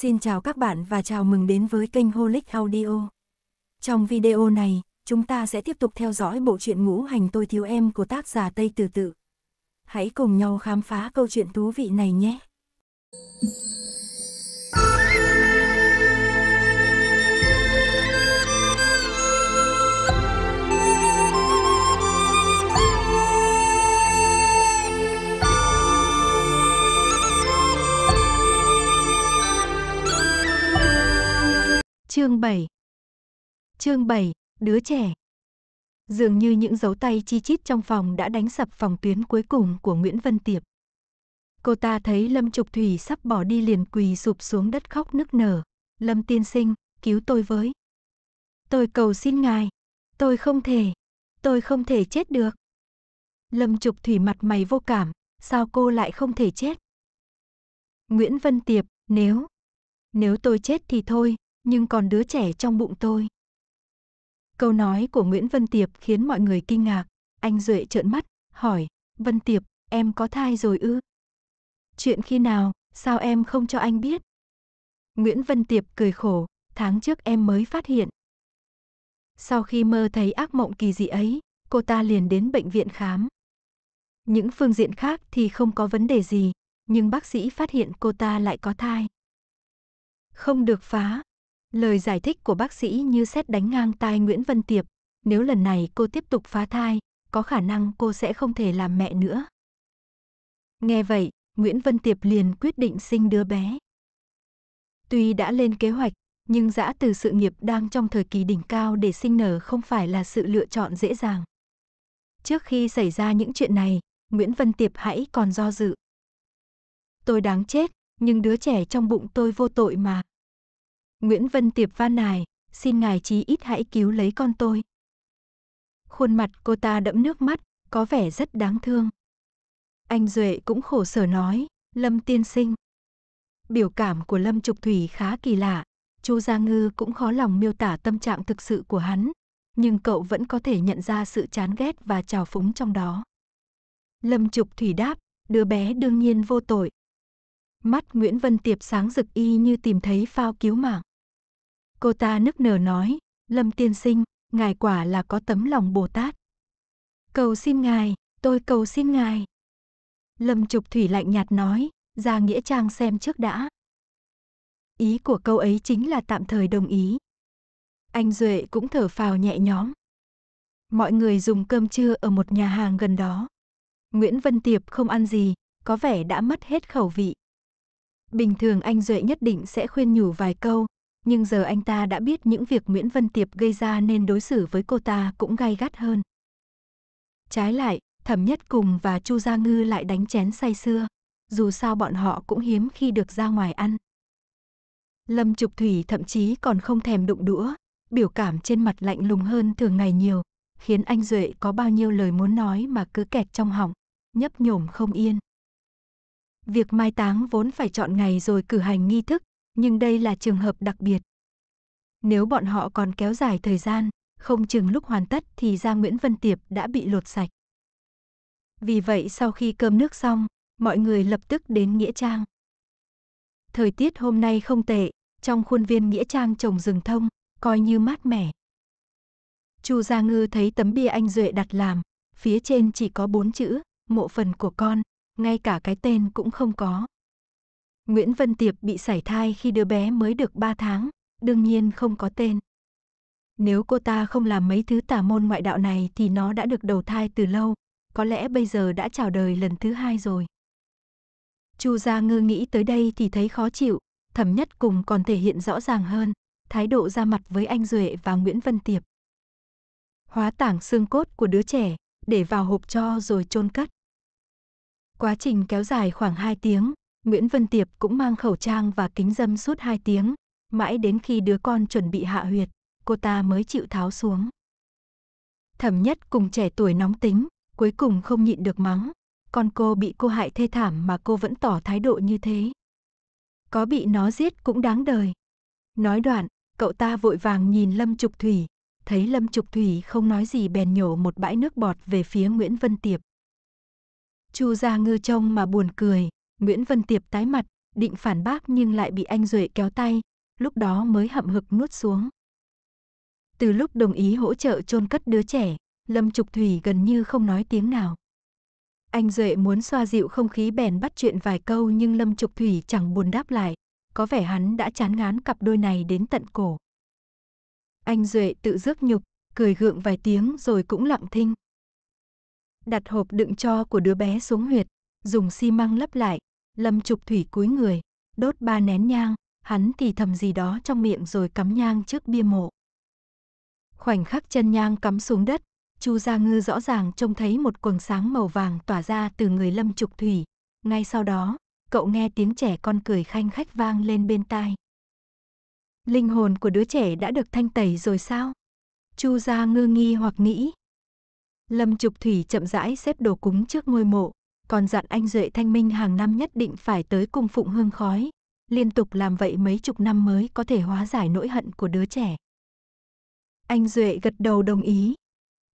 Xin chào các bạn và chào mừng đến với kênh Holic Audio. Trong video này, chúng ta sẽ tiếp tục theo dõi bộ truyện ngũ hành tôi thiếu em của tác giả Tây Từ Tự. Hãy cùng nhau khám phá câu chuyện thú vị này nhé! Chương 7 Chương 7, đứa trẻ Dường như những dấu tay chi chít trong phòng đã đánh sập phòng tuyến cuối cùng của Nguyễn Vân Tiệp. Cô ta thấy Lâm Trục Thủy sắp bỏ đi liền quỳ sụp xuống đất khóc nức nở. Lâm tiên sinh, cứu tôi với. Tôi cầu xin ngài. Tôi không thể. Tôi không thể chết được. Lâm Trục Thủy mặt mày vô cảm. Sao cô lại không thể chết? Nguyễn Vân Tiệp, nếu... Nếu tôi chết thì thôi, nhưng còn đứa trẻ trong bụng tôi. Câu nói của Nguyễn Vân Tiệp khiến mọi người kinh ngạc, anh Duệ trợn mắt, hỏi, Vân Tiệp, em có thai rồi ư? Chuyện khi nào, sao em không cho anh biết? Nguyễn Vân Tiệp cười khổ, tháng trước em mới phát hiện. Sau khi mơ thấy ác mộng kỳ dị ấy, cô ta liền đến bệnh viện khám. Những phương diện khác thì không có vấn đề gì, nhưng bác sĩ phát hiện cô ta lại có thai. Không được phá, Lời giải thích của bác sĩ như xét đánh ngang tai Nguyễn Văn Tiệp, nếu lần này cô tiếp tục phá thai, có khả năng cô sẽ không thể làm mẹ nữa. Nghe vậy, Nguyễn Văn Tiệp liền quyết định sinh đứa bé. Tuy đã lên kế hoạch, nhưng dã từ sự nghiệp đang trong thời kỳ đỉnh cao để sinh nở không phải là sự lựa chọn dễ dàng. Trước khi xảy ra những chuyện này, Nguyễn Văn Tiệp hãy còn do dự. Tôi đáng chết, nhưng đứa trẻ trong bụng tôi vô tội mà. Nguyễn Vân Tiệp van nài, xin ngài chí ít hãy cứu lấy con tôi. Khuôn mặt cô ta đẫm nước mắt, có vẻ rất đáng thương. Anh Duệ cũng khổ sở nói, Lâm tiên sinh. Biểu cảm của Lâm Trục Thủy khá kỳ lạ, Chu Gia Ngư cũng khó lòng miêu tả tâm trạng thực sự của hắn, nhưng cậu vẫn có thể nhận ra sự chán ghét và trào phúng trong đó. Lâm Trục Thủy đáp, đứa bé đương nhiên vô tội, Mắt Nguyễn Vân Tiệp sáng rực y như tìm thấy phao cứu mạng. Cô ta nức nở nói, Lâm Tiên Sinh, ngài quả là có tấm lòng Bồ Tát. Cầu xin ngài, tôi cầu xin ngài. Lâm Trục Thủy lạnh nhạt nói, ra nghĩa trang xem trước đã. Ý của câu ấy chính là tạm thời đồng ý. Anh Duệ cũng thở phào nhẹ nhõm. Mọi người dùng cơm trưa ở một nhà hàng gần đó. Nguyễn Vân Tiệp không ăn gì, có vẻ đã mất hết khẩu vị. Bình thường anh Duệ nhất định sẽ khuyên nhủ vài câu, nhưng giờ anh ta đã biết những việc Nguyễn Vân Tiệp gây ra nên đối xử với cô ta cũng gay gắt hơn. Trái lại, Thẩm Nhất Cùng và Chu Gia Ngư lại đánh chén say xưa, dù sao bọn họ cũng hiếm khi được ra ngoài ăn. Lâm Trục Thủy thậm chí còn không thèm đụng đũa, biểu cảm trên mặt lạnh lùng hơn thường ngày nhiều, khiến anh Duệ có bao nhiêu lời muốn nói mà cứ kẹt trong họng, nhấp nhổm không yên. Việc mai táng vốn phải chọn ngày rồi cử hành nghi thức, nhưng đây là trường hợp đặc biệt. Nếu bọn họ còn kéo dài thời gian, không chừng lúc hoàn tất thì Gia Nguyễn Vân Tiệp đã bị lột sạch. Vì vậy sau khi cơm nước xong, mọi người lập tức đến Nghĩa Trang. Thời tiết hôm nay không tệ, trong khuôn viên Nghĩa Trang trồng rừng thông, coi như mát mẻ. Chu Gia Ngư thấy tấm bia anh Duệ đặt làm, phía trên chỉ có bốn chữ, mộ phần của con, ngay cả cái tên cũng không có. Nguyễn Vân Tiệp bị sảy thai khi đứa bé mới được 3 tháng, đương nhiên không có tên. Nếu cô ta không làm mấy thứ tà môn ngoại đạo này thì nó đã được đầu thai từ lâu, có lẽ bây giờ đã chào đời lần thứ hai rồi. Chu Gia Ngư nghĩ tới đây thì thấy khó chịu, thẩm nhất cùng còn thể hiện rõ ràng hơn, thái độ ra mặt với anh Duệ và Nguyễn Vân Tiệp. Hóa tảng xương cốt của đứa trẻ, để vào hộp cho rồi chôn cất. Quá trình kéo dài khoảng 2 tiếng, Nguyễn Vân Tiệp cũng mang khẩu trang và kính dâm suốt 2 tiếng, mãi đến khi đứa con chuẩn bị hạ huyệt, cô ta mới chịu tháo xuống. Thẩm nhất cùng trẻ tuổi nóng tính, cuối cùng không nhịn được mắng, con cô bị cô hại thê thảm mà cô vẫn tỏ thái độ như thế. Có bị nó giết cũng đáng đời. Nói đoạn, cậu ta vội vàng nhìn Lâm Trục Thủy, thấy Lâm Trục Thủy không nói gì bèn nhổ một bãi nước bọt về phía Nguyễn Vân Tiệp. Chu Gia Ngư trông mà buồn cười, Nguyễn Vân Tiệp tái mặt, định phản bác nhưng lại bị anh Duệ kéo tay, lúc đó mới hậm hực nuốt xuống. Từ lúc đồng ý hỗ trợ chôn cất đứa trẻ, Lâm Trục Thủy gần như không nói tiếng nào. Anh Duệ muốn xoa dịu không khí bèn bắt chuyện vài câu nhưng Lâm Trục Thủy chẳng buồn đáp lại, có vẻ hắn đã chán ngán cặp đôi này đến tận cổ. Anh Duệ tự rước nhục, cười gượng vài tiếng rồi cũng lặng thinh đặt hộp đựng cho của đứa bé xuống huyệt, dùng xi măng lấp lại, Lâm Trục Thủy cúi người, đốt ba nén nhang, hắn thì thầm gì đó trong miệng rồi cắm nhang trước bia mộ. Khoảnh khắc chân nhang cắm xuống đất, Chu Gia Ngư rõ ràng trông thấy một quầng sáng màu vàng tỏa ra từ người Lâm Trục Thủy, ngay sau đó, cậu nghe tiếng trẻ con cười khanh khách vang lên bên tai. Linh hồn của đứa trẻ đã được thanh tẩy rồi sao? Chu Gia Ngư nghi hoặc nghĩ, Lâm Trục Thủy chậm rãi xếp đồ cúng trước ngôi mộ, còn dặn anh Duệ Thanh Minh hàng năm nhất định phải tới cung phụng hương khói, liên tục làm vậy mấy chục năm mới có thể hóa giải nỗi hận của đứa trẻ. Anh Duệ gật đầu đồng ý.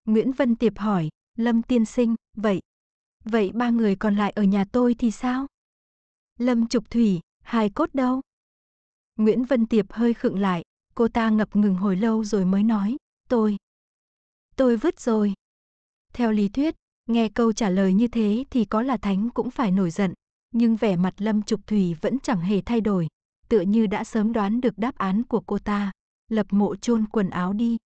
Nguyễn Vân Tiệp hỏi, Lâm tiên sinh, vậy, vậy ba người còn lại ở nhà tôi thì sao? Lâm Trục Thủy, hài cốt đâu? Nguyễn Vân Tiệp hơi khựng lại, cô ta ngập ngừng hồi lâu rồi mới nói, tôi, tôi vứt rồi. Theo lý thuyết, nghe câu trả lời như thế thì có là thánh cũng phải nổi giận, nhưng vẻ mặt Lâm Trục Thủy vẫn chẳng hề thay đổi, tựa như đã sớm đoán được đáp án của cô ta, lập mộ chôn quần áo đi.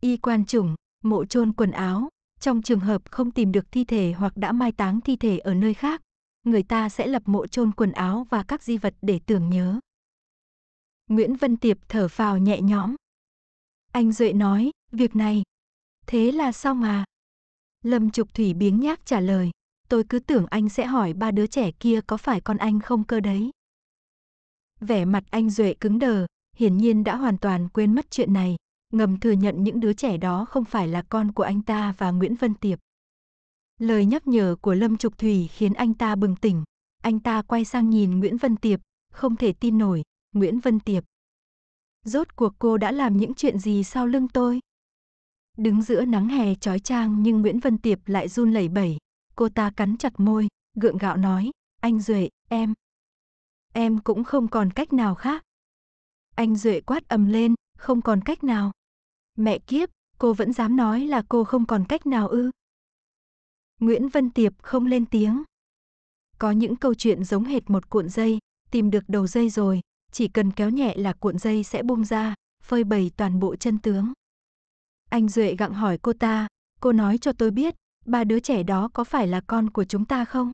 Y quan chủng, mộ chôn quần áo, trong trường hợp không tìm được thi thể hoặc đã mai táng thi thể ở nơi khác, người ta sẽ lập mộ chôn quần áo và các di vật để tưởng nhớ. Nguyễn Vân Tiệp thở phào nhẹ nhõm. Anh Duệ nói, việc này, Thế là sao mà? Lâm Trục Thủy biếng nhác trả lời, tôi cứ tưởng anh sẽ hỏi ba đứa trẻ kia có phải con anh không cơ đấy. Vẻ mặt anh Duệ cứng đờ, hiển nhiên đã hoàn toàn quên mất chuyện này, ngầm thừa nhận những đứa trẻ đó không phải là con của anh ta và Nguyễn Vân Tiệp. Lời nhắc nhở của Lâm Trục Thủy khiến anh ta bừng tỉnh, anh ta quay sang nhìn Nguyễn Vân Tiệp, không thể tin nổi, Nguyễn Vân Tiệp. Rốt cuộc cô đã làm những chuyện gì sau lưng tôi? Đứng giữa nắng hè trói trang nhưng Nguyễn Vân Tiệp lại run lẩy bẩy. Cô ta cắn chặt môi, gượng gạo nói, anh Duệ, em. Em cũng không còn cách nào khác. Anh Duệ quát ầm lên, không còn cách nào. Mẹ kiếp, cô vẫn dám nói là cô không còn cách nào ư. Nguyễn Vân Tiệp không lên tiếng. Có những câu chuyện giống hệt một cuộn dây, tìm được đầu dây rồi, chỉ cần kéo nhẹ là cuộn dây sẽ bung ra, phơi bày toàn bộ chân tướng. Anh Duệ gặng hỏi cô ta, cô nói cho tôi biết, ba đứa trẻ đó có phải là con của chúng ta không?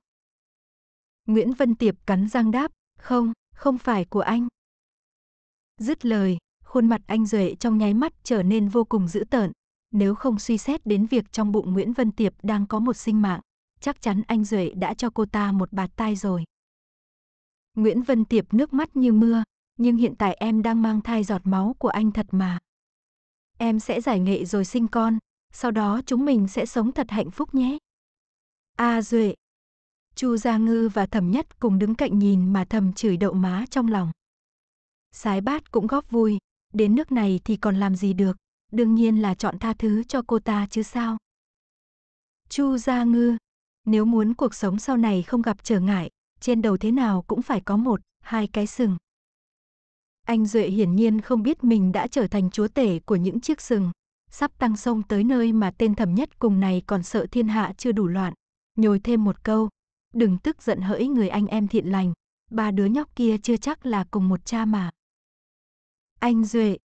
Nguyễn Vân Tiệp cắn răng đáp, không, không phải của anh. Dứt lời, khuôn mặt anh Duệ trong nháy mắt trở nên vô cùng dữ tợn. Nếu không suy xét đến việc trong bụng Nguyễn Vân Tiệp đang có một sinh mạng, chắc chắn anh Duệ đã cho cô ta một bạt tai rồi. Nguyễn Vân Tiệp nước mắt như mưa, nhưng hiện tại em đang mang thai giọt máu của anh thật mà. Em sẽ giải nghệ rồi sinh con, sau đó chúng mình sẽ sống thật hạnh phúc nhé. A à, Duệ. Chu Gia Ngư và Thẩm Nhất cùng đứng cạnh nhìn mà thầm chửi đậu má trong lòng. Sái bát cũng góp vui, đến nước này thì còn làm gì được, đương nhiên là chọn tha thứ cho cô ta chứ sao. Chu Gia Ngư, nếu muốn cuộc sống sau này không gặp trở ngại, trên đầu thế nào cũng phải có một, hai cái sừng. Anh Duệ hiển nhiên không biết mình đã trở thành chúa tể của những chiếc sừng. Sắp tăng sông tới nơi mà tên thầm nhất cùng này còn sợ thiên hạ chưa đủ loạn. Nhồi thêm một câu. Đừng tức giận hỡi người anh em thiện lành. Ba đứa nhóc kia chưa chắc là cùng một cha mà. Anh Duệ.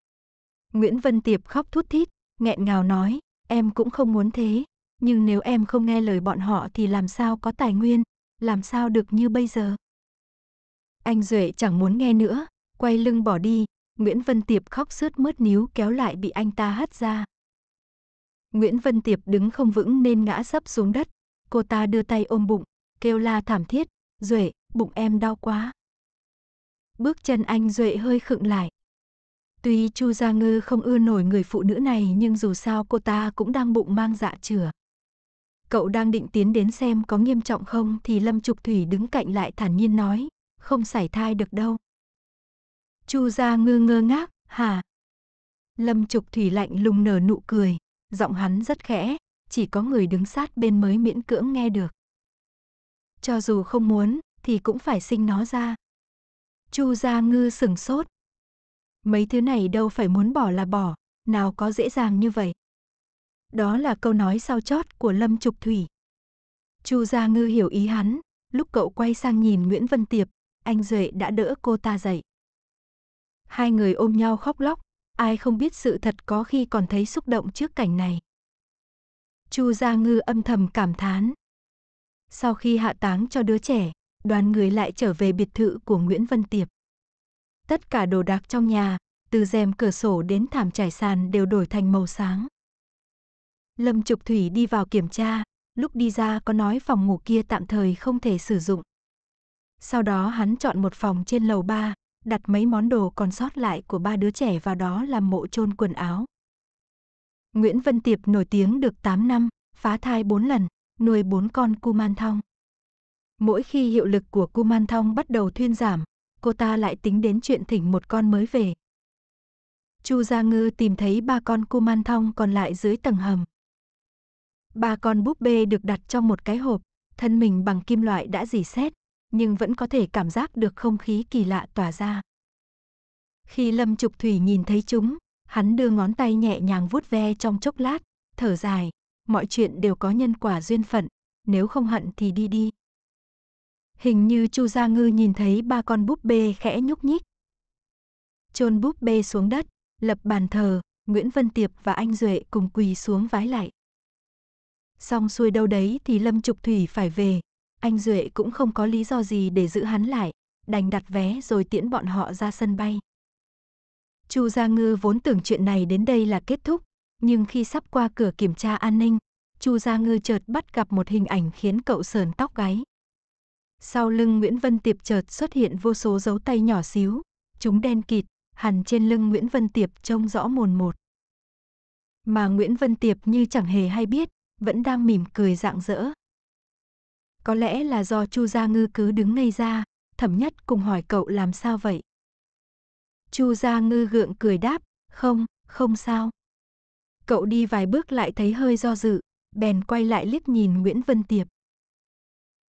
Nguyễn Vân Tiệp khóc thút thít, nghẹn ngào nói, em cũng không muốn thế. Nhưng nếu em không nghe lời bọn họ thì làm sao có tài nguyên, làm sao được như bây giờ. Anh Duệ chẳng muốn nghe nữa, quay lưng bỏ đi, Nguyễn Vân Tiệp khóc sướt mướt níu kéo lại bị anh ta hất ra. Nguyễn Vân Tiệp đứng không vững nên ngã sấp xuống đất, cô ta đưa tay ôm bụng, kêu la thảm thiết, "Duệ, bụng em đau quá." Bước chân anh Duệ hơi khựng lại. Tuy Chu Gia Ngư không ưa nổi người phụ nữ này nhưng dù sao cô ta cũng đang bụng mang dạ chửa. Cậu đang định tiến đến xem có nghiêm trọng không thì Lâm Trục Thủy đứng cạnh lại thản nhiên nói, không sảy thai được đâu. Chu gia ngơ ngơ ngác, hả? Lâm Trục Thủy lạnh lùng nở nụ cười, giọng hắn rất khẽ, chỉ có người đứng sát bên mới miễn cưỡng nghe được. Cho dù không muốn, thì cũng phải sinh nó ra. Chu Gia Ngư sửng sốt. Mấy thứ này đâu phải muốn bỏ là bỏ, nào có dễ dàng như vậy. Đó là câu nói sao chót của Lâm Trục Thủy. Chu Gia Ngư hiểu ý hắn, lúc cậu quay sang nhìn Nguyễn Vân Tiệp, anh Duệ đã đỡ cô ta dậy hai người ôm nhau khóc lóc, ai không biết sự thật có khi còn thấy xúc động trước cảnh này. Chu Gia Ngư âm thầm cảm thán. Sau khi hạ táng cho đứa trẻ, đoàn người lại trở về biệt thự của Nguyễn Văn Tiệp. Tất cả đồ đạc trong nhà, từ rèm cửa sổ đến thảm trải sàn đều đổi thành màu sáng. Lâm Trục Thủy đi vào kiểm tra, lúc đi ra có nói phòng ngủ kia tạm thời không thể sử dụng. Sau đó hắn chọn một phòng trên lầu 3, đặt mấy món đồ còn sót lại của ba đứa trẻ vào đó làm mộ chôn quần áo. Nguyễn Vân Tiệp nổi tiếng được 8 năm, phá thai 4 lần, nuôi 4 con Kuman Thong. Mỗi khi hiệu lực của Kuman Thong bắt đầu thuyên giảm, cô ta lại tính đến chuyện thỉnh một con mới về. Chu Gia Ngư tìm thấy ba con Kuman Thong còn lại dưới tầng hầm. Ba con búp bê được đặt trong một cái hộp, thân mình bằng kim loại đã dì xét, nhưng vẫn có thể cảm giác được không khí kỳ lạ tỏa ra. Khi Lâm Trục Thủy nhìn thấy chúng, hắn đưa ngón tay nhẹ nhàng vuốt ve trong chốc lát, thở dài, mọi chuyện đều có nhân quả duyên phận, nếu không hận thì đi đi. Hình như Chu Gia Ngư nhìn thấy ba con búp bê khẽ nhúc nhích. Chôn búp bê xuống đất, lập bàn thờ, Nguyễn Vân Tiệp và anh Duệ cùng quỳ xuống vái lại. Xong xuôi đâu đấy thì Lâm Trục Thủy phải về, anh Duệ cũng không có lý do gì để giữ hắn lại, đành đặt vé rồi tiễn bọn họ ra sân bay. Chu Gia Ngư vốn tưởng chuyện này đến đây là kết thúc, nhưng khi sắp qua cửa kiểm tra an ninh, Chu Gia Ngư chợt bắt gặp một hình ảnh khiến cậu sờn tóc gáy. Sau lưng Nguyễn Vân Tiệp chợt xuất hiện vô số dấu tay nhỏ xíu, chúng đen kịt, hằn trên lưng Nguyễn Vân Tiệp trông rõ mồn một. Mà Nguyễn Vân Tiệp như chẳng hề hay biết, vẫn đang mỉm cười rạng rỡ. Có lẽ là do Chu Gia Ngư cứ đứng ngây ra, Thẩm Nhất cùng hỏi cậu làm sao vậy. Chu Gia Ngư gượng cười đáp, không, không sao. Cậu đi vài bước lại thấy hơi do dự, bèn quay lại liếc nhìn Nguyễn Vân Tiệp.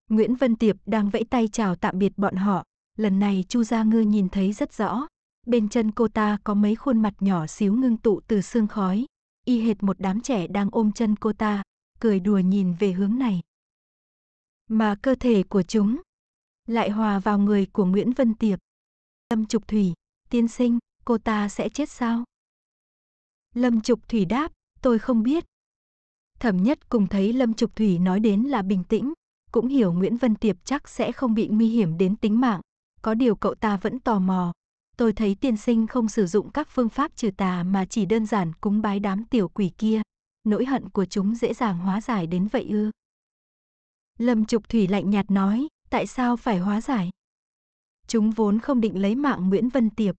Nguyễn Vân Tiệp đang vẫy tay chào tạm biệt bọn họ, lần này Chu Gia Ngư nhìn thấy rất rõ, bên chân cô ta có mấy khuôn mặt nhỏ xíu ngưng tụ từ xương khói, y hệt một đám trẻ đang ôm chân cô ta, cười đùa nhìn về hướng này mà cơ thể của chúng lại hòa vào người của Nguyễn Vân Tiệp. Lâm Trục Thủy, tiên sinh, cô ta sẽ chết sao? Lâm Trục Thủy đáp, tôi không biết. Thẩm nhất cùng thấy Lâm Trục Thủy nói đến là bình tĩnh, cũng hiểu Nguyễn Vân Tiệp chắc sẽ không bị nguy hiểm đến tính mạng. Có điều cậu ta vẫn tò mò. Tôi thấy tiên sinh không sử dụng các phương pháp trừ tà mà chỉ đơn giản cúng bái đám tiểu quỷ kia. Nỗi hận của chúng dễ dàng hóa giải đến vậy ư. Lâm Trục Thủy lạnh nhạt nói, tại sao phải hóa giải? Chúng vốn không định lấy mạng Nguyễn Vân Tiệp.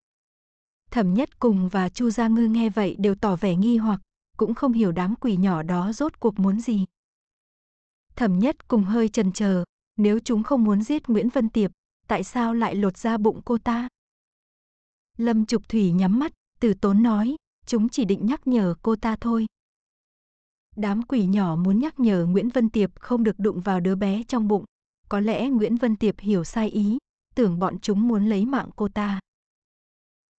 Thẩm Nhất Cùng và Chu Gia Ngư nghe vậy đều tỏ vẻ nghi hoặc, cũng không hiểu đám quỷ nhỏ đó rốt cuộc muốn gì. Thẩm Nhất Cùng hơi chần chờ, nếu chúng không muốn giết Nguyễn Vân Tiệp, tại sao lại lột ra bụng cô ta? Lâm Trục Thủy nhắm mắt, từ tốn nói, chúng chỉ định nhắc nhở cô ta thôi. Đám quỷ nhỏ muốn nhắc nhở Nguyễn Vân Tiệp không được đụng vào đứa bé trong bụng. Có lẽ Nguyễn Vân Tiệp hiểu sai ý, tưởng bọn chúng muốn lấy mạng cô ta.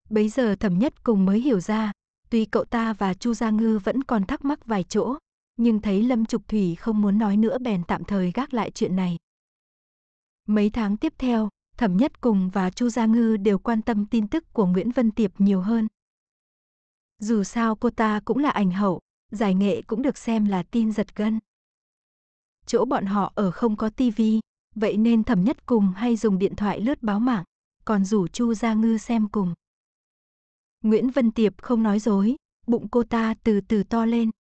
Bấy giờ thẩm nhất cùng mới hiểu ra, tuy cậu ta và Chu Gia Ngư vẫn còn thắc mắc vài chỗ, nhưng thấy Lâm Trục Thủy không muốn nói nữa bèn tạm thời gác lại chuyện này. Mấy tháng tiếp theo, Thẩm Nhất Cùng và Chu Gia Ngư đều quan tâm tin tức của Nguyễn Vân Tiệp nhiều hơn. Dù sao cô ta cũng là ảnh hậu, giải nghệ cũng được xem là tin giật gân. Chỗ bọn họ ở không có tivi, vậy nên thẩm nhất cùng hay dùng điện thoại lướt báo mạng, còn rủ Chu Gia Ngư xem cùng. Nguyễn Vân Tiệp không nói dối, bụng cô ta từ từ to lên.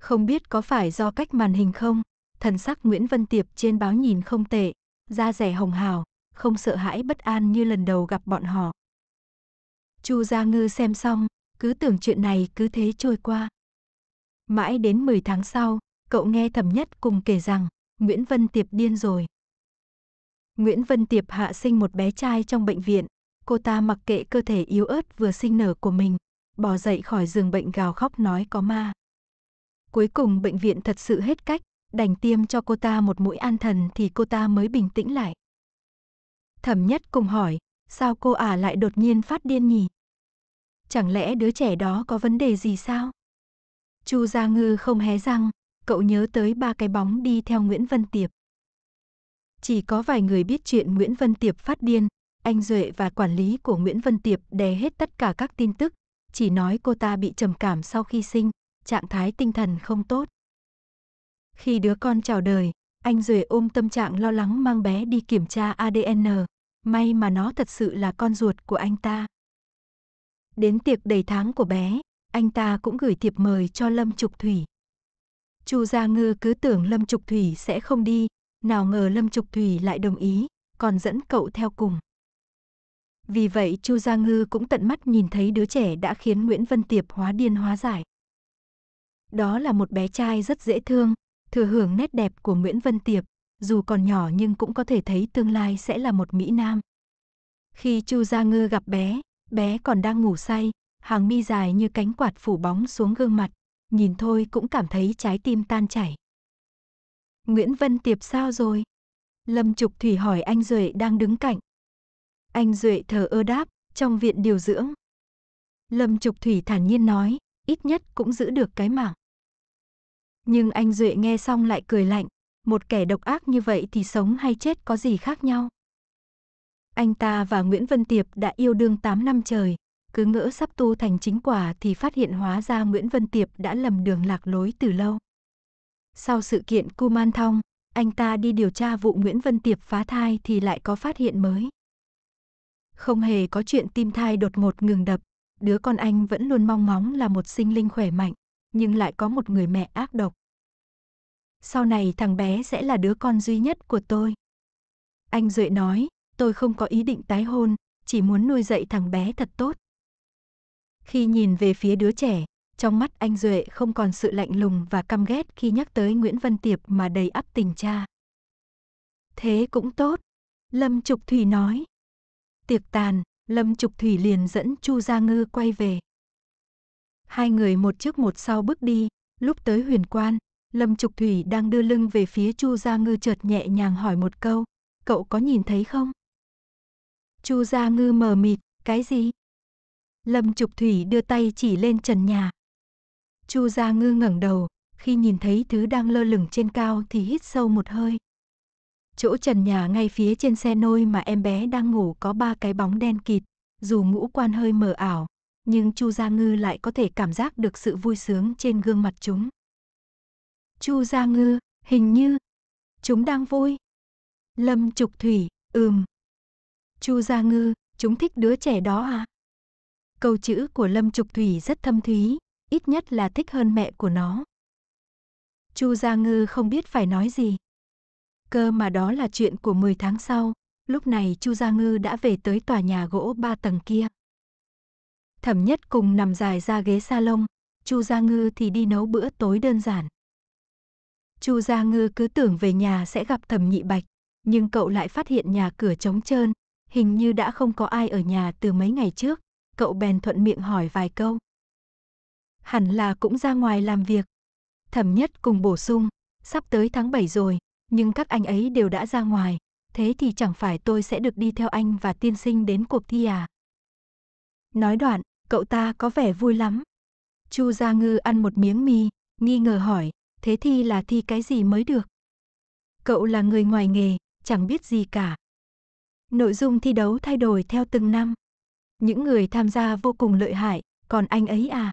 Không biết có phải do cách màn hình không, thần sắc Nguyễn Vân Tiệp trên báo nhìn không tệ, da rẻ hồng hào, không sợ hãi bất an như lần đầu gặp bọn họ. Chu Gia Ngư xem xong, cứ tưởng chuyện này cứ thế trôi qua. Mãi đến 10 tháng sau, cậu nghe thẩm nhất cùng kể rằng, Nguyễn Vân Tiệp điên rồi. Nguyễn Vân Tiệp hạ sinh một bé trai trong bệnh viện, cô ta mặc kệ cơ thể yếu ớt vừa sinh nở của mình, bò dậy khỏi giường bệnh gào khóc nói có ma. Cuối cùng bệnh viện thật sự hết cách, đành tiêm cho cô ta một mũi an thần thì cô ta mới bình tĩnh lại. Thẩm nhất cùng hỏi, sao cô ả à lại đột nhiên phát điên nhỉ? Chẳng lẽ đứa trẻ đó có vấn đề gì sao? Chu Gia Ngư không hé răng, cậu nhớ tới ba cái bóng đi theo Nguyễn Văn Tiệp. Chỉ có vài người biết chuyện Nguyễn Văn Tiệp phát điên, anh Duệ và quản lý của Nguyễn Văn Tiệp đè hết tất cả các tin tức, chỉ nói cô ta bị trầm cảm sau khi sinh, trạng thái tinh thần không tốt. Khi đứa con chào đời, anh Duệ ôm tâm trạng lo lắng mang bé đi kiểm tra ADN, may mà nó thật sự là con ruột của anh ta. Đến tiệc đầy tháng của bé, anh ta cũng gửi thiệp mời cho Lâm Trục Thủy. Chu Gia Ngư cứ tưởng Lâm Trục Thủy sẽ không đi, nào ngờ Lâm Trục Thủy lại đồng ý, còn dẫn cậu theo cùng. Vì vậy Chu Gia Ngư cũng tận mắt nhìn thấy đứa trẻ đã khiến Nguyễn Vân Tiệp hóa điên hóa giải. Đó là một bé trai rất dễ thương, thừa hưởng nét đẹp của Nguyễn Vân Tiệp, dù còn nhỏ nhưng cũng có thể thấy tương lai sẽ là một Mỹ Nam. Khi Chu Gia Ngư gặp bé, bé còn đang ngủ say, hàng mi dài như cánh quạt phủ bóng xuống gương mặt, nhìn thôi cũng cảm thấy trái tim tan chảy. Nguyễn Vân Tiệp sao rồi? Lâm Trục Thủy hỏi anh Duệ đang đứng cạnh. Anh Duệ thờ ơ đáp, trong viện điều dưỡng. Lâm Trục Thủy thản nhiên nói, ít nhất cũng giữ được cái mạng. Nhưng anh Duệ nghe xong lại cười lạnh, một kẻ độc ác như vậy thì sống hay chết có gì khác nhau. Anh ta và Nguyễn Vân Tiệp đã yêu đương 8 năm trời, cứ ngỡ sắp tu thành chính quả thì phát hiện hóa ra Nguyễn Vân Tiệp đã lầm đường lạc lối từ lâu. Sau sự kiện Kuman Thong, anh ta đi điều tra vụ Nguyễn Vân Tiệp phá thai thì lại có phát hiện mới. Không hề có chuyện tim thai đột ngột ngừng đập, đứa con anh vẫn luôn mong ngóng là một sinh linh khỏe mạnh, nhưng lại có một người mẹ ác độc. Sau này thằng bé sẽ là đứa con duy nhất của tôi. Anh Duệ nói, tôi không có ý định tái hôn, chỉ muốn nuôi dạy thằng bé thật tốt. Khi nhìn về phía đứa trẻ, trong mắt anh Duệ không còn sự lạnh lùng và căm ghét khi nhắc tới Nguyễn Văn Tiệp mà đầy ắp tình cha. Thế cũng tốt, Lâm Trục Thủy nói. Tiệc tàn, Lâm Trục Thủy liền dẫn Chu Gia Ngư quay về. Hai người một trước một sau bước đi, lúc tới huyền quan, Lâm Trục Thủy đang đưa lưng về phía Chu Gia Ngư chợt nhẹ nhàng hỏi một câu, cậu có nhìn thấy không? Chu Gia Ngư mờ mịt, cái gì? Lâm Trục Thủy đưa tay chỉ lên trần nhà. Chu Gia Ngư ngẩng đầu, khi nhìn thấy thứ đang lơ lửng trên cao thì hít sâu một hơi. Chỗ trần nhà ngay phía trên xe nôi mà em bé đang ngủ có ba cái bóng đen kịt, dù ngũ quan hơi mờ ảo, nhưng Chu Gia Ngư lại có thể cảm giác được sự vui sướng trên gương mặt chúng. Chu Gia Ngư, hình như chúng đang vui. Lâm Trục Thủy, ừm. Chu Gia Ngư, chúng thích đứa trẻ đó à? câu chữ của Lâm Trục Thủy rất thâm thúy, ít nhất là thích hơn mẹ của nó. Chu Gia Ngư không biết phải nói gì. Cơ mà đó là chuyện của 10 tháng sau, lúc này Chu Gia Ngư đã về tới tòa nhà gỗ ba tầng kia. Thẩm Nhất cùng nằm dài ra ghế salon, Chu Gia Ngư thì đi nấu bữa tối đơn giản. Chu Gia Ngư cứ tưởng về nhà sẽ gặp Thẩm Nhị Bạch, nhưng cậu lại phát hiện nhà cửa trống trơn, hình như đã không có ai ở nhà từ mấy ngày trước, cậu bèn thuận miệng hỏi vài câu. Hẳn là cũng ra ngoài làm việc. Thẩm nhất cùng bổ sung, sắp tới tháng 7 rồi, nhưng các anh ấy đều đã ra ngoài, thế thì chẳng phải tôi sẽ được đi theo anh và tiên sinh đến cuộc thi à. Nói đoạn, cậu ta có vẻ vui lắm. Chu Gia Ngư ăn một miếng mì, nghi ngờ hỏi, thế thi là thi cái gì mới được? Cậu là người ngoài nghề, chẳng biết gì cả. Nội dung thi đấu thay đổi theo từng năm. Những người tham gia vô cùng lợi hại, còn anh ấy à?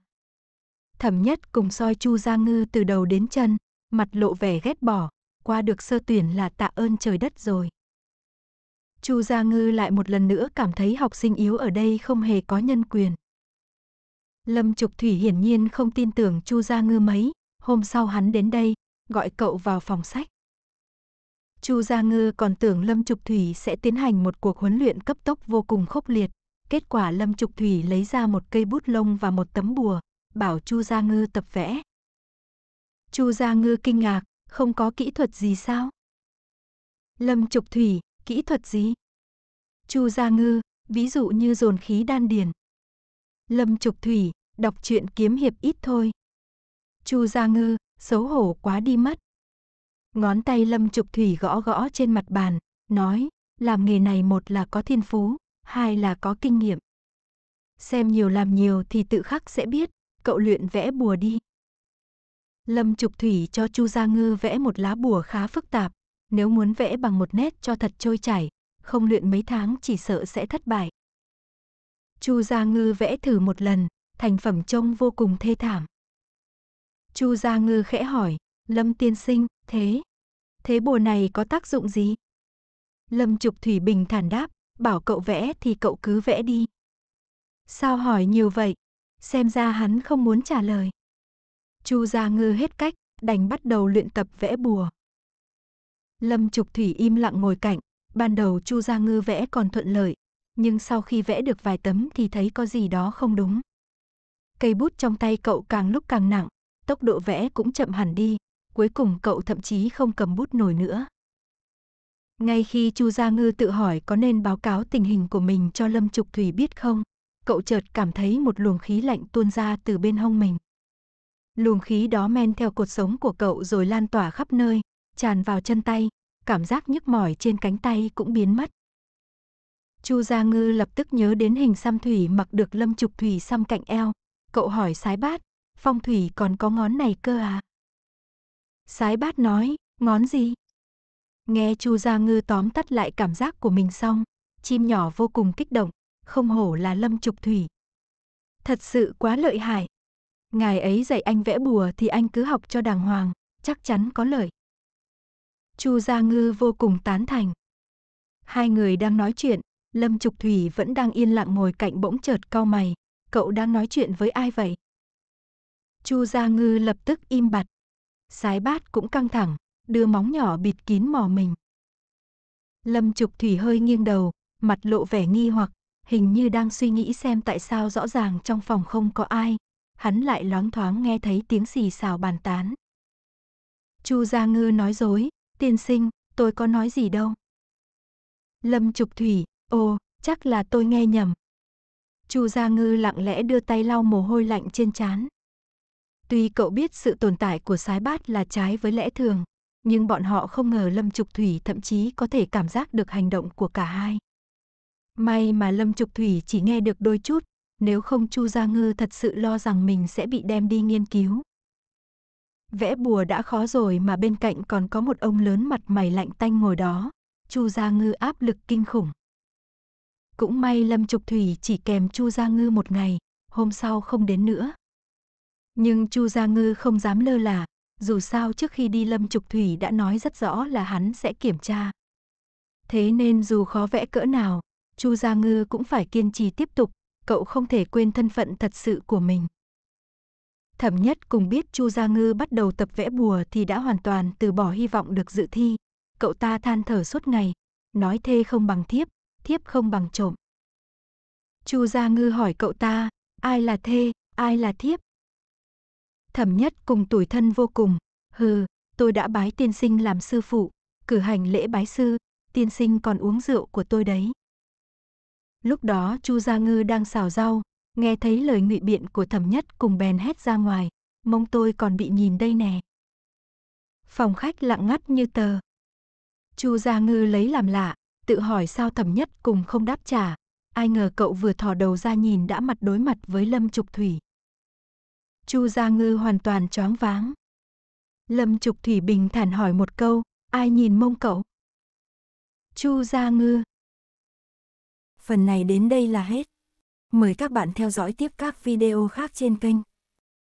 Thẩm nhất cùng soi Chu Gia Ngư từ đầu đến chân, mặt lộ vẻ ghét bỏ, qua được sơ tuyển là tạ ơn trời đất rồi. Chu Gia Ngư lại một lần nữa cảm thấy học sinh yếu ở đây không hề có nhân quyền. Lâm Trục Thủy hiển nhiên không tin tưởng Chu Gia Ngư mấy, hôm sau hắn đến đây, gọi cậu vào phòng sách. Chu Gia Ngư còn tưởng Lâm Trục Thủy sẽ tiến hành một cuộc huấn luyện cấp tốc vô cùng khốc liệt, Kết quả Lâm Trục Thủy lấy ra một cây bút lông và một tấm bùa, bảo Chu Gia Ngư tập vẽ. Chu Gia Ngư kinh ngạc, không có kỹ thuật gì sao? Lâm Trục Thủy, kỹ thuật gì? Chu Gia Ngư, ví dụ như dồn khí đan điền. Lâm Trục Thủy, đọc truyện kiếm hiệp ít thôi. Chu Gia Ngư, xấu hổ quá đi mất. Ngón tay Lâm Trục Thủy gõ gõ trên mặt bàn, nói, làm nghề này một là có thiên phú, hai là có kinh nghiệm. Xem nhiều làm nhiều thì tự khắc sẽ biết, cậu luyện vẽ bùa đi. Lâm Trục Thủy cho Chu Gia Ngư vẽ một lá bùa khá phức tạp, nếu muốn vẽ bằng một nét cho thật trôi chảy, không luyện mấy tháng chỉ sợ sẽ thất bại. Chu Gia Ngư vẽ thử một lần, thành phẩm trông vô cùng thê thảm. Chu Gia Ngư khẽ hỏi, Lâm tiên sinh, thế, thế bùa này có tác dụng gì? Lâm Trục Thủy bình thản đáp, bảo cậu vẽ thì cậu cứ vẽ đi. Sao hỏi nhiều vậy? Xem ra hắn không muốn trả lời. Chu Gia Ngư hết cách, đành bắt đầu luyện tập vẽ bùa. Lâm Trục Thủy im lặng ngồi cạnh, ban đầu Chu Gia Ngư vẽ còn thuận lợi, nhưng sau khi vẽ được vài tấm thì thấy có gì đó không đúng. Cây bút trong tay cậu càng lúc càng nặng, tốc độ vẽ cũng chậm hẳn đi, cuối cùng cậu thậm chí không cầm bút nổi nữa. Ngay khi Chu Gia Ngư tự hỏi có nên báo cáo tình hình của mình cho Lâm Trục Thủy biết không, cậu chợt cảm thấy một luồng khí lạnh tuôn ra từ bên hông mình. Luồng khí đó men theo cột sống của cậu rồi lan tỏa khắp nơi, tràn vào chân tay, cảm giác nhức mỏi trên cánh tay cũng biến mất. Chu Gia Ngư lập tức nhớ đến hình xăm thủy mặc được Lâm Trục Thủy xăm cạnh eo, cậu hỏi Sái Bát, phong thủy còn có ngón này cơ à? Sái Bát nói, ngón gì? Nghe Chu Gia Ngư tóm tắt lại cảm giác của mình xong, chim nhỏ vô cùng kích động, không hổ là Lâm Trục Thủy. Thật sự quá lợi hại. Ngài ấy dạy anh vẽ bùa thì anh cứ học cho đàng hoàng, chắc chắn có lợi. Chu Gia Ngư vô cùng tán thành. Hai người đang nói chuyện, Lâm Trục Thủy vẫn đang yên lặng ngồi cạnh bỗng chợt cau mày, cậu đang nói chuyện với ai vậy? Chu Gia Ngư lập tức im bặt. Sái bát cũng căng thẳng, đưa móng nhỏ bịt kín mỏ mình. Lâm Trục Thủy hơi nghiêng đầu, mặt lộ vẻ nghi hoặc, hình như đang suy nghĩ xem tại sao rõ ràng trong phòng không có ai, hắn lại loáng thoáng nghe thấy tiếng xì xào bàn tán. Chu Gia Ngư nói dối, tiên sinh, tôi có nói gì đâu. Lâm Trục Thủy, ồ, chắc là tôi nghe nhầm. Chu Gia Ngư lặng lẽ đưa tay lau mồ hôi lạnh trên trán. Tuy cậu biết sự tồn tại của sái bát là trái với lẽ thường, nhưng bọn họ không ngờ Lâm Trục Thủy thậm chí có thể cảm giác được hành động của cả hai. May mà Lâm Trục Thủy chỉ nghe được đôi chút, nếu không Chu Gia Ngư thật sự lo rằng mình sẽ bị đem đi nghiên cứu. Vẽ bùa đã khó rồi mà bên cạnh còn có một ông lớn mặt mày lạnh tanh ngồi đó, Chu Gia Ngư áp lực kinh khủng. Cũng may Lâm Trục Thủy chỉ kèm Chu Gia Ngư một ngày, hôm sau không đến nữa. Nhưng Chu Gia Ngư không dám lơ là, dù sao trước khi đi Lâm Trục Thủy đã nói rất rõ là hắn sẽ kiểm tra. Thế nên dù khó vẽ cỡ nào, Chu Gia Ngư cũng phải kiên trì tiếp tục, cậu không thể quên thân phận thật sự của mình. Thẩm nhất cùng biết Chu Gia Ngư bắt đầu tập vẽ bùa thì đã hoàn toàn từ bỏ hy vọng được dự thi. Cậu ta than thở suốt ngày, nói thê không bằng thiếp, thiếp không bằng trộm. Chu Gia Ngư hỏi cậu ta, ai là thê, ai là thiếp, thẩm nhất cùng tuổi thân vô cùng. Hừ, tôi đã bái tiên sinh làm sư phụ, cử hành lễ bái sư, tiên sinh còn uống rượu của tôi đấy. Lúc đó Chu Gia Ngư đang xào rau, nghe thấy lời ngụy biện của thẩm nhất cùng bèn hét ra ngoài, mong tôi còn bị nhìn đây nè. Phòng khách lặng ngắt như tờ. Chu Gia Ngư lấy làm lạ, tự hỏi sao thẩm nhất cùng không đáp trả, ai ngờ cậu vừa thò đầu ra nhìn đã mặt đối mặt với Lâm Trục Thủy. Chu Gia Ngư hoàn toàn choáng váng. Lâm Trục Thủy bình thản hỏi một câu, ai nhìn mông cậu? Chu Gia Ngư. Phần này đến đây là hết. Mời các bạn theo dõi tiếp các video khác trên kênh.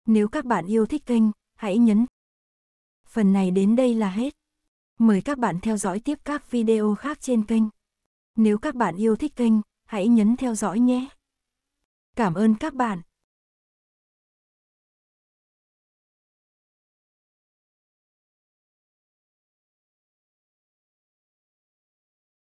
Nếu các bạn yêu thích kênh, hãy nhấn. Phần này đến đây là hết. Mời các bạn theo dõi tiếp các video khác trên kênh. Nếu các bạn yêu thích kênh, hãy nhấn theo dõi nhé. Cảm ơn các bạn.